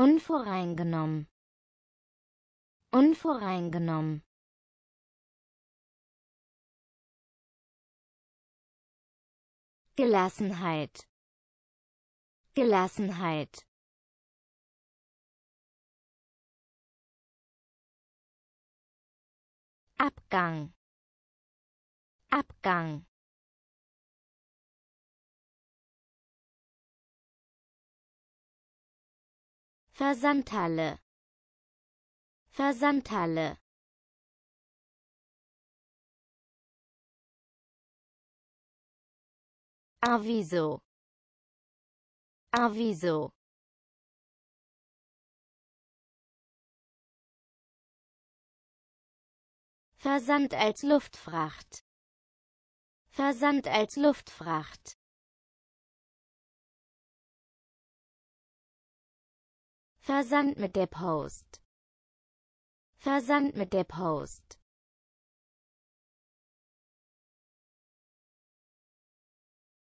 Unvoreingenommen. Unvoreingenommen. Gelassenheit. Gelassenheit. Abgang. Abgang. Versandhalle Versandhalle Aviso Aviso Versand als Luftfracht Versand als Luftfracht Versand mit der Post. Versand mit der Post.